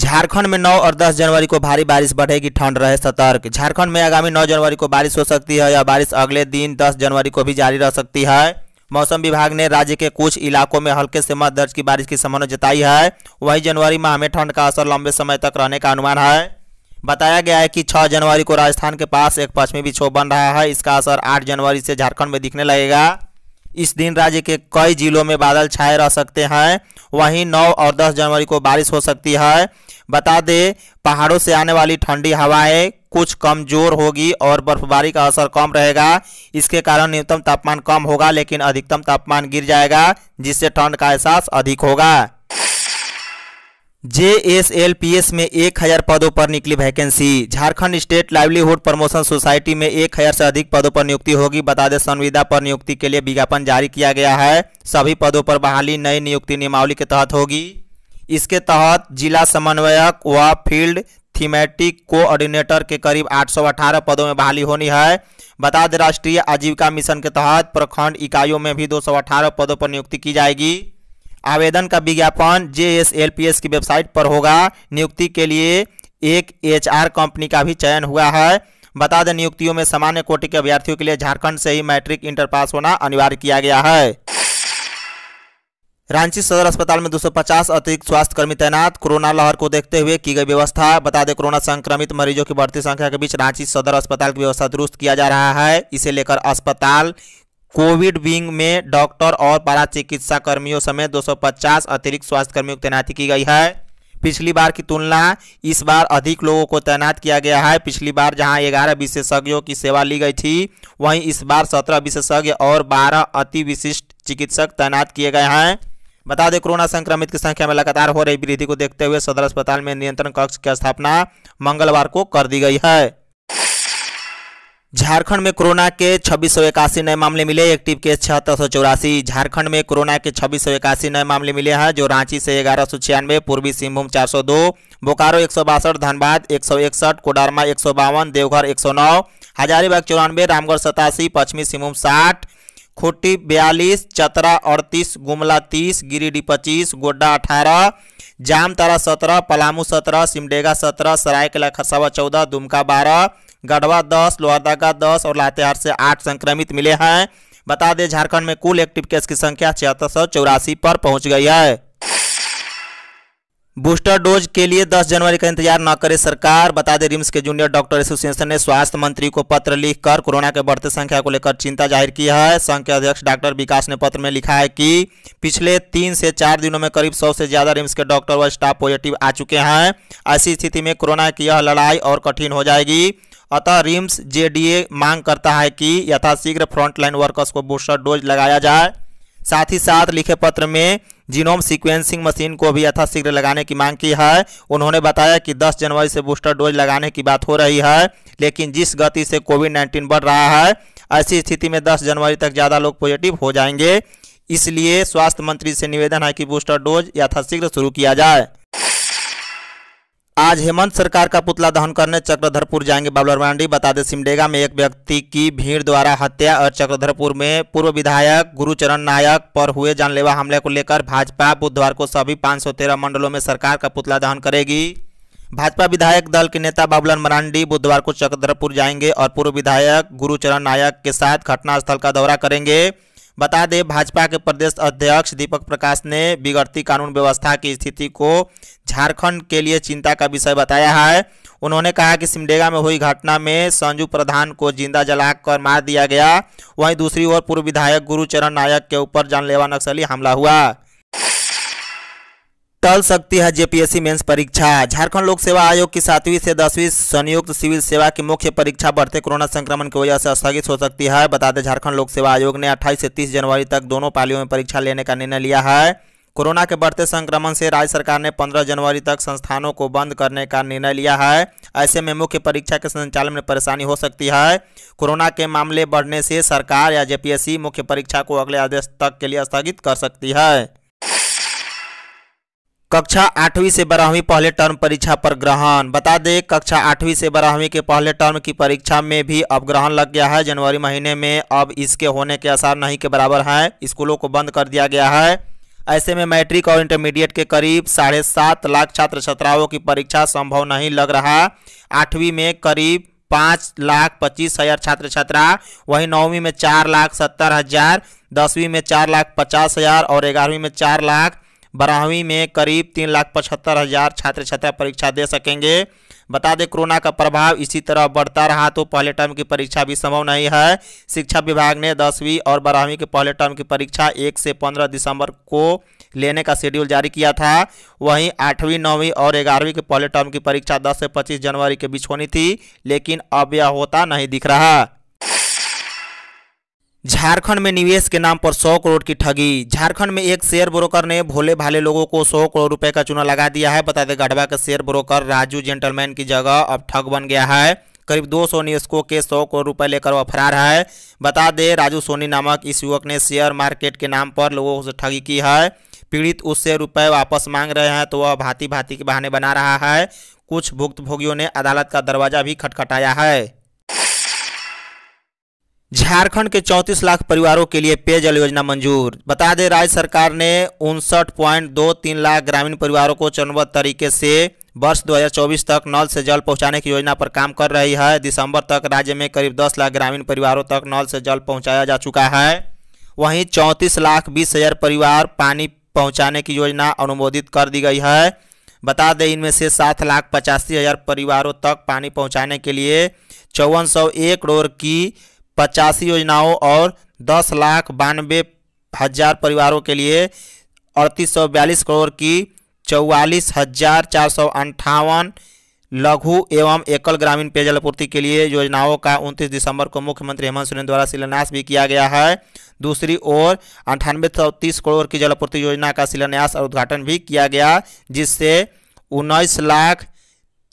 झारखंड में 9 और 10 जनवरी को भारी बारिश बढ़ेगी ठंड रहे सतर्क झारखंड में आगामी 9 जनवरी को बारिश हो सकती है या बारिश अगले दिन 10 जनवरी को भी जारी रह सकती है मौसम विभाग ने राज्य के कुछ इलाकों में हल्के से मध्य दर्ज की बारिश की संभावना जताई है वहीं जनवरी माह में ठंड का असर लंबे समय तक रहने का अनुमान है बताया गया है कि छः जनवरी को राजस्थान के पास एक पश्चिमी विक्षोभ बन रहा है इसका असर आठ जनवरी से झारखंड में दिखने लगेगा इस दिन राज्य के कई जिलों में बादल छाए रह सकते हैं वहीं 9 और 10 जनवरी को बारिश हो सकती है बता दें पहाड़ों से आने वाली ठंडी हवाएं कुछ कमजोर होगी और बर्फबारी का असर कम रहेगा इसके कारण न्यूनतम तापमान कम होगा लेकिन अधिकतम तापमान गिर जाएगा जिससे ठंड का एहसास अधिक होगा जेएसएलपीएस में एक हजार पदों पर निकली vacancy Jharkhand state livelihood promotion society में एक हजार से अधिक पदों पर नियुक्ति होगी बता दें संविदा पर नियुक्ति के लिए विज्ञापन जारी किया गया है सभी पदों पर बहाली नई नियुक्ति नियमावली के तहत होगी इसके तहत जिला समन्वयक व फील्ड थीमेटिक कोऑर्डिनेटर के करीब आठ पदों में बहाली होनी है बता दें राष्ट्रीय आजीविका मिशन के तहत प्रखंड इकाइयों में भी दो पदों पर नियुक्ति की जाएगी आवेदन का विज्ञापन J S L P S की वेबसाइट पर होगा नियुक्ति के लिए एक एच आर कंपनी का भी चयन हुआ है बता दें नियुक्तियों में सामान्य कोटि के अभ्यर्थियों के लिए झारखंड से ही मैट्रिक इंटर पास होना अनिवार्य किया गया है रांची सदर अस्पताल में 250 अतिरिक्त स्वास्थ्य कर्मी तैनात कोरोना लहर को देखते हुए की गई व्यवस्था बता दें कोरोना संक्रमित मरीजों की बढ़ती संख्या के बीच रांची सदर अस्पताल की व्यवस्था दुरुस्त किया जा रहा है इसे लेकर अस्पताल कोविड विंग में डॉक्टर और पारा चिकित्सा कर्मियों समेत 250 अतिरिक्त स्वास्थ्य कर्मियों की तैनाती की गई है पिछली बार की तुलना इस बार अधिक लोगों को तैनात किया गया है पिछली बार जहां ग्यारह विशेषज्ञों की सेवा ली गई थी वहीं इस बार सत्रह विशेषज्ञ और बारह अति विशिष्ट चिकित्सक तैनात किए गए हैं बता दें कोरोना संक्रमित की संख्या में लगातार हो रही वृद्धि को देखते हुए सदर अस्पताल में नियंत्रण कक्ष की स्थापना मंगलवार को कर दी गई है झारखंड में कोरोना के छब्बीस नए मामले मिले एक्टिव केस छिहत्तर झारखंड में कोरोना के छब्बीस नए मामले मिले हैं जो रांची से ग्यारह पूर्वी सिंहभूम 402, बोकारो एक धनबाद एक कोडरमा एक देवघर 109, हजारीबाग चौरानवे रामगढ़ सतासी पश्चिमी सिंहभूम साठ खूटी बयालीस चतरा अड़तीस गुमला तीस गिरिडीह पच्चीस गोड्डा अठारह जामतारा सत्रह पलामू सत्रह सिमडेगा सत्रह सरायकला खरसावा चौदह दुमका बारह गढ़वा दस लोहरदगा दस और लातेहार से आठ संक्रमित मिले हैं बता दें झारखंड में कुल एक्टिव केस की संख्या छिहत्तर पर पहुंच गई है बूस्टर डोज के लिए 10 जनवरी का इंतजार न करे सरकार बता दें रिम्स के जूनियर डॉक्टर एसोसिएशन ने स्वास्थ्य मंत्री को पत्र लिखकर कोरोना के बढ़ते संख्या को लेकर चिंता जाहिर की है संघ के अध्यक्ष डॉक्टर विकास ने पत्र में लिखा है कि पिछले तीन से चार दिनों में करीब सौ से ज़्यादा रिम्स के डॉक्टर व स्टाफ पॉजिटिव आ चुके हैं ऐसी स्थिति में कोरोना की यह लड़ाई और कठिन हो जाएगी अतः रिम्स जेडीए मांग करता है कि यथाशीघ्र फ्रंटलाइन वर्कर्स को बूस्टर डोज लगाया जाए साथ ही साथ लिखे पत्र में जीनोम सीक्वेंसिंग मशीन को भी यथाशीघ्र लगाने की मांग की है उन्होंने बताया कि 10 जनवरी से बूस्टर डोज लगाने की बात हो रही है लेकिन जिस गति से कोविड 19 बढ़ रहा है ऐसी स्थिति में 10 जनवरी तक ज़्यादा लोग पॉजिटिव हो जाएंगे इसलिए स्वास्थ्य मंत्री से निवेदन है कि बूस्टर डोज यथाशीघ्र शुरू किया जाए आज हेमंत सरकार का पुतला दहन करने चक्रधरपुर जाएंगे बाबलर मांडी बता दें सिमडेगा में एक व्यक्ति की भीड़ द्वारा हत्या और चक्रधरपुर में पूर्व विधायक गुरुचरण नायक पर हुए जानलेवा हमले को लेकर भाजपा बुधवार को सभी 513 मंडलों में सरकार का पुतला दहन करेगी भाजपा विधायक दल के नेता बाबूलाल मरांडी बुधवार को चक्रधरपुर जाएंगे और पूर्व विधायक गुरुचरण नायक के साथ घटनास्थल का दौरा करेंगे बता दें भाजपा के प्रदेश अध्यक्ष दीपक प्रकाश ने बिगड़ती कानून व्यवस्था की स्थिति को झारखंड के लिए चिंता का विषय बताया है उन्होंने कहा कि सिमडेगा में हुई घटना में संजू प्रधान को जिंदा जलाकर मार दिया गया वहीं दूसरी ओर पूर्व विधायक गुरुचरण नायक के ऊपर जानलेवा नक्सली हमला हुआ टल सकती है जेपीएससी मेंस परीक्षा झारखंड लोक सेवा आयोग की सातवीं से दसवीं संयुक्त सिविल सेवा की मुख्य परीक्षा बढ़ते कोरोना संक्रमण की वजह से स्थगित हो सकती है बता दें झारखंड लोक सेवा आयोग ने 28 से 30 जनवरी तक दोनों पालियों में परीक्षा लेने का निर्णय लिया है कोरोना के बढ़ते संक्रमण से राज्य सरकार ने पंद्रह जनवरी तक संस्थानों को बंद करने का निर्णय लिया है ऐसे में मुख्य परीक्षा के संचालन में परेशानी हो सकती है कोरोना के मामले बढ़ने से सरकार या जेपीएससी मुख्य परीक्षा को अगले आदेश तक के लिए स्थगित कर सकती है कक्षा आठवीं से बारहवीं पहले टर्म परीक्षा पर ग्रहण बता दें कक्षा आठवीं से बारहवीं के पहले टर्म की परीक्षा में भी अब ग्रहण लग गया है जनवरी महीने में अब इसके होने के आसार नहीं के बराबर हैं स्कूलों को बंद कर दिया गया है ऐसे में मैट्रिक और इंटरमीडिएट के करीब साढ़े सात लाख छात्र छात्राओं की परीक्षा संभव नहीं लग रहा आठवीं में करीब पाँच लाख पच्चीस हजार छात्र छात्रा वहीं नौवीं में चार लाख सत्तर हजार दसवीं में चार लाख पचास हजार और ग्यारहवीं में चार लाख बारहवीं में करीब तीन लाख पचहत्तर हज़ार छात्र छात्रा परीक्षा दे सकेंगे बता दें कोरोना का प्रभाव इसी तरह बढ़ता रहा तो पहले टर्म की परीक्षा भी संभव नहीं है शिक्षा विभाग ने दसवीं और बारहवीं के पहले टर्म की परीक्षा एक से पंद्रह दिसंबर को लेने का शेड्यूल जारी किया था वहीं आठवीं नौवीं और ग्यारहवीं के पहले टर्म की परीक्षा 10 से 25 जनवरी के बीच होनी थी लेकिन अब यह होता नहीं दिख रहा झारखंड में निवेश के नाम पर 100 करोड़ की ठगी झारखंड में एक शेयर ब्रोकर ने भोले भाले लोगों को 100 करोड़ रुपए का चुना लगा दिया है बता दें गढ़वा का शेयर ब्रोकर राजू जेंटलमैन की जगह अब ठग बन गया है करीब दो सौ निवेशकों के सौ करोड़ रुपए लेकर वह फरार है बता दें राजू सोनी नामक इस युवक ने शेयर मार्केट के नाम पर लोगों से ठगी की है पीड़ित उससे रुपए वापस मांग रहे हैं तो वह भांति भांति के बहाने बना रहा है कुछ भुक्तभोगियों ने अदालत का दरवाजा भी खटखटाया है झारखंड के 34 लाख परिवारों के लिए पेयजल योजना मंजूर बता दें राज्य सरकार ने उनसठ पॉइंट दो तीन लाख ग्रामीण परिवारों को चरणबद्ध तरीके से वर्ष 2024 तक नल से जल पहुंचाने की योजना पर काम कर रही है दिसंबर तक राज्य में करीब 10 लाख ग्रामीण परिवारों तक नल से जल पहुंचाया जा चुका है वहीं चौंतीस लाख बीस हजार परिवार पानी पहुंचाने की योजना अनुमोदित कर दी गई है बता दें इनमें से सात लाख पचासी हजार परिवारों तक पानी पहुंचाने के लिए चौवन सौ एक करोड़ की पचासी योजनाओं और दस लाख बानवे हज़ार परिवारों के लिए अड़तीस सौ बयालीस करोड़ की चौवालीस हज़ार चार सौ अंठावन लघु एवं एकल ग्रामीण पेयजल आपूर्ति के लिए योजनाओं का 29 दिसंबर को मुख्यमंत्री हेमंत सोरेन द्वारा शिलान्यास भी किया गया है दूसरी ओर अंठानवे सौ तीस करोड़ की जलापूर्ति योजना का शिलान्यास और उद्घाटन भी किया गया जिससे उन्नीस लाख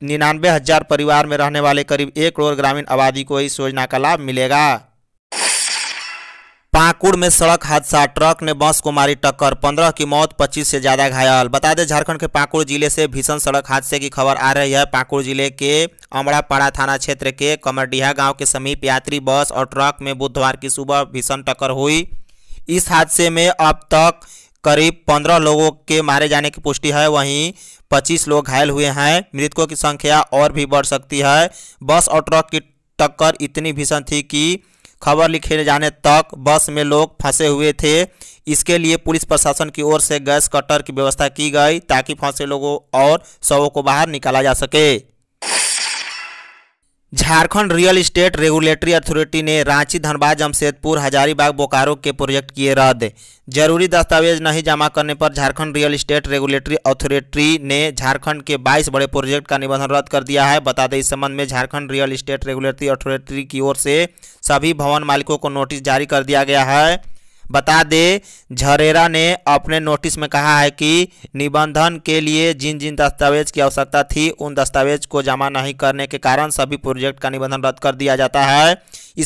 निन्यानवे हजार परिवार में रहने वाले करीब एक करोड़ ग्रामीण आबादी को इस योजना का लाभ मिलेगा पाकुड़ में सड़क हादसा ट्रक ने बस को मारी टक्कर पंद्रह की मौत पच्चीस से ज़्यादा घायल बता दें झारखंड के पाकुड़ जिले से भीषण सड़क हादसे की खबर आ रही है पाकुड़ जिले के अमड़ापाड़ा थाना क्षेत्र के कमरडीहा गांव के समीप यात्री बस और ट्रक में बुधवार की सुबह भीषण टक्कर हुई इस हादसे में अब तक करीब पंद्रह लोगों के मारे जाने की पुष्टि है वहीं पच्चीस लोग घायल हुए हैं मृतकों की संख्या और भी बढ़ सकती है बस और ट्रक की टक्कर इतनी भीषण थी कि खबर लिखे जाने तक बस में लोग फंसे हुए थे इसके लिए पुलिस प्रशासन की ओर से गैस कटर की व्यवस्था की गई ताकि फंसे लोगों और शवों को बाहर निकाला जा सके Jharkhand real estate regulatory authority ने रांची धनबाद जमशेदपुर हजारीबाग बोकारो के प्रोजेक्ट किए रद्द जरूरी दस्तावेज नहीं जमा करने पर Jharkhand real estate regulatory authority ने झारखंड के 22 बड़े प्रोजेक्ट का निबंधन रद्द कर दिया है बता दें इस संबंध में Jharkhand real estate regulatory authority की ओर से सभी भवन मालिकों को नोटिस जारी कर दिया गया है बता दें झरेरा ने अपने नोटिस में कहा है कि निबंधन के लिए जिन जिन दस्तावेज की आवश्यकता थी उन दस्तावेज को जमा नहीं करने के कारण सभी प्रोजेक्ट का निबंधन रद्द कर दिया जाता है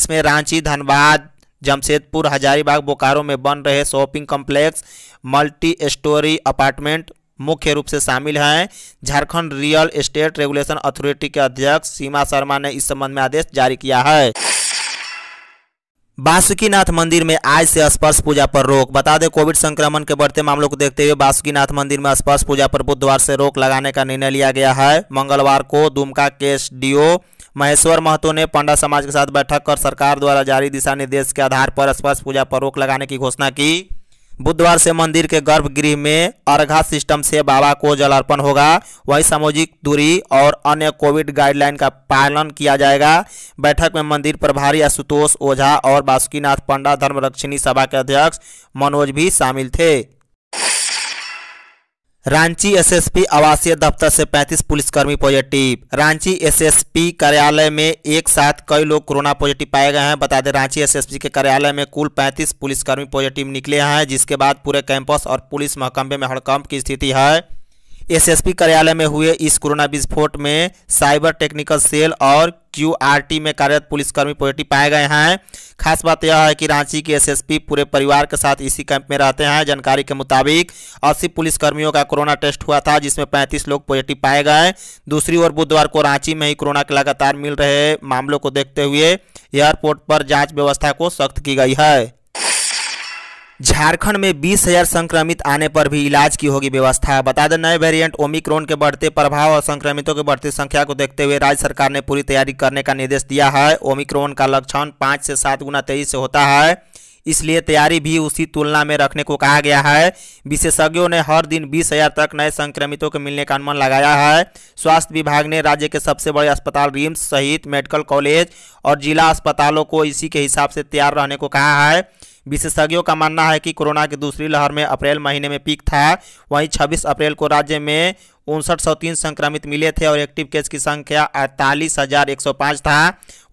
इसमें रांची धनबाद जमशेदपुर हजारीबाग बोकारो में बन रहे shopping complex multi storey apartment मुख्य रूप से शामिल हैं Jharkhand real estate regulation authority के अध्यक्ष सीमा शर्मा ने इस संबंध में आदेश जारी किया है बासुकीनाथ मंदिर में आज से स्पर्श पूजा पर रोक बता दें कोविड संक्रमण के बढ़ते मामलों को देखते हुए बासुकीनाथ मंदिर में स्पर्श पूजा पर बुधवार से रोक लगाने का निर्णय लिया गया है मंगलवार को दुमका के डीओ महेश्वर महतो ने पंडा समाज के साथ बैठक कर सरकार द्वारा जारी दिशा निर्देश के आधार पर स्पर्श पूजा पर रोक लगाने की घोषणा की बुधवार से मंदिर के गर्भगृह में अर्घा सिस्टम से बाबा को जल अर्पण होगा वहीं सामाजिक दूरी और अन्य कोविड गाइडलाइन का पालन किया जाएगा बैठक में मंदिर प्रभारी आशुतोष ओझा और बासुकीनाथ पंडा धर्मरक्षिणी सभा के अध्यक्ष मनोज भी शामिल थे रांची एसएसपी आवासीय दफ्तर से 35 पुलिसकर्मी पॉजिटिव रांची एसएसपी कार्यालय में एक साथ कई लोग कोरोना पॉजिटिव पाए गए हैं बता दें रांची एसएसपी के कार्यालय में कुल 35 पुलिसकर्मी पॉजिटिव निकले हैं जिसके बाद पूरे कैंपस और पुलिस महकमे में हड़कंप की स्थिति है एसएसपी कार्यालय में हुए इस कोरोना विस्फोट में साइबर टेक्निकल सेल और क्यूआरटी में कार्यरत पुलिसकर्मी पॉजिटिव पाए गए हैं खास बात यह है कि रांची के एसएसपी पूरे परिवार के साथ इसी कैंप में रहते हैं जानकारी के मुताबिक 80 पुलिसकर्मियों का कोरोना टेस्ट हुआ था जिसमें 35 लोग पॉजिटिव पाए गए दूसरी ओर बुधवार को रांची में ही कोरोना के लगातार मिल रहे मामलों को देखते हुए एयरपोर्ट पर जाँच व्यवस्था को सख्त की गई है झारखंड में बीस हजार संक्रमित आने पर भी इलाज की होगी व्यवस्था बता दें नए वेरिएंट ओमिक्रोन के बढ़ते प्रभाव और संक्रमितों की बढ़ती संख्या को देखते हुए राज्य सरकार ने पूरी तैयारी करने का निर्देश दिया है ओमिक्रोन का लक्षण पाँच से सात गुना तेईस से होता है इसलिए तैयारी भी उसी तुलना में रखने को कहा गया है विशेषज्ञों ने हर दिन बीस हजार तक नए संक्रमितों के मिलने का अनुमान लगाया है स्वास्थ्य विभाग ने राज्य के सबसे बड़े अस्पताल रिम्स सहित मेडिकल कॉलेज और जिला अस्पतालों को इसी के हिसाब से तैयार रहने को कहा है विशेषज्ञों का मानना है कि कोरोना की दूसरी लहर में अप्रैल महीने में पीक था वहीं 26 अप्रैल को राज्य में उनसठ सौ तीन संक्रमित मिले थे और एक्टिव केस की संख्या अड़तालीस हज़ार एक सौ पाँच था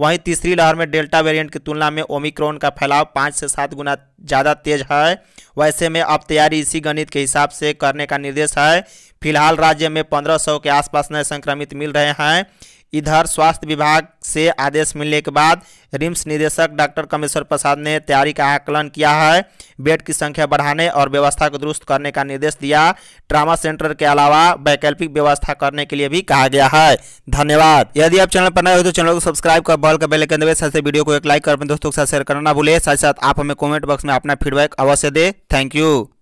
वहीं तीसरी लहर में डेल्टा वेरिएंट की तुलना में ओमिक्रोन का फैलाव पाँच से सात गुना ज़्यादा तेज है वैसे में अब तैयारी इसी गणित के हिसाब से करने का निर्देश है फिलहाल राज्य में पंद्रह सौ के आसपास नए संक्रमित मिल रहे हैं इधर स्वास्थ्य विभाग से आदेश मिलने के बाद रिम्स निदेशक डॉक्टर कमेश्वर प्रसाद ने तैयारी का आकलन किया है बेड की संख्या बढ़ाने और व्यवस्था को दुरुस्त करने का निर्देश दिया ट्रामा सेंटर के अलावा वैकल्पिक व्यवस्था करने के लिए भी कहा गया है धन्यवाद यदि आप चैनल पर नए हो तो चैनल को सब्सक्राइब कर बॉल का बेल के साथ वीडियो को एक लाइक कर अपने दोस्तों के साथ शेयर करना भूले साथ साथ आप हमें कॉमेंट बॉक्स में अपना फीडबैक अवश्य दे थैंक यू